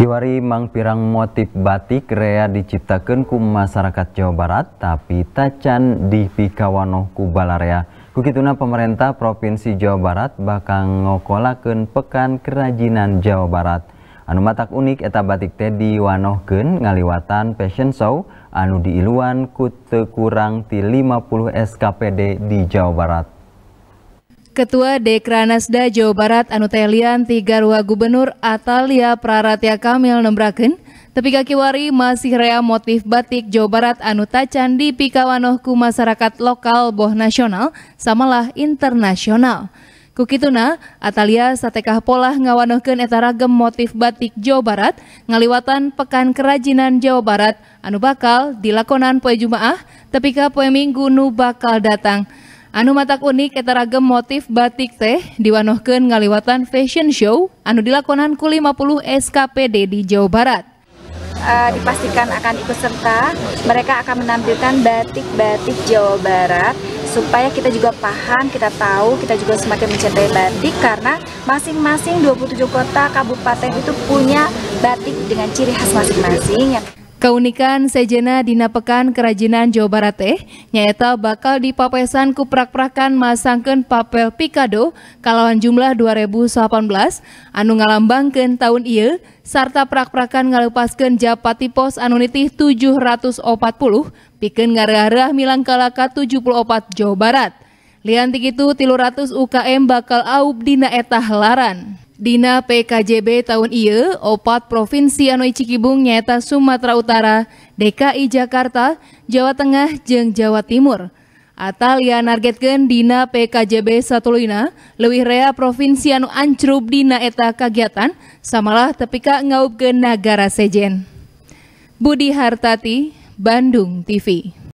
Kiwari mang pirang motif batik rea diciptakan ku masyarakat Jawa Barat tapi tacan di Pikawano ku balarea. Kukituna pemerintah Provinsi Jawa Barat bakal ngokolaken pekan kerajinan Jawa Barat. Anu matak unik eta batik Teddy diwanohkeun ngaliwatan fashion show anu diiluan ku kurang ti 50 SKPD di Jawa Barat. Ketua Dekranasda Jawa Barat Anutelian Tigarwa Gubernur Atalia Praratya Kamil nembraken tepi wari masih rea motif batik Jawa Barat anu tacan di pikawanohku masyarakat lokal boh nasional samalah internasional. Kukituna, Atalia satekah polah ngawanohken etaragem motif batik Jawa Barat ngaliwatan Pekan Kerajinan Jawa Barat anu bakal dilakonan poe Jumaah tepika poe Minggu nu bakal datang. Anu matak unik eta motif batik teh diwanohkeun ngaliwatan fashion show anu dilakonan ku 50 SKPD di Jawa Barat. Uh, dipastikan akan ikut serta mereka akan menampilkan batik-batik Jawa Barat supaya kita juga paham, kita tahu, kita juga semakin mencintai batik karena masing-masing 27 kota kabupaten itu punya batik dengan ciri khas masing-masing. Keunikan sejena dinapekan kerajinan Jawa Barat teh nyata bakal dipapesan kuprak-prakan masangken papel pikado kalawan jumlah 2018 anu ngalambangkeun tahun ieu serta prak-prakan ngalepaskeun japati pos anu nitih 740 piken ngarah-arah milangkalaka 74 Jawa Barat. Liantik itu 300 UKM bakal aub dina eta helaran. Dina PKJB tahun iya, opat Provinsi Anoi Cikibung nyata Sumatera Utara, DKI Jakarta, Jawa Tengah, jeng Jawa Timur. Atalia Nargetgen nargetkan Dina PKJB Satulina, lebih rea Provinsi Anu Ancrub Dina Eta Kegiatan, samalah tepika ngaup ke negara sejen. Budi Hartati, Bandung TV.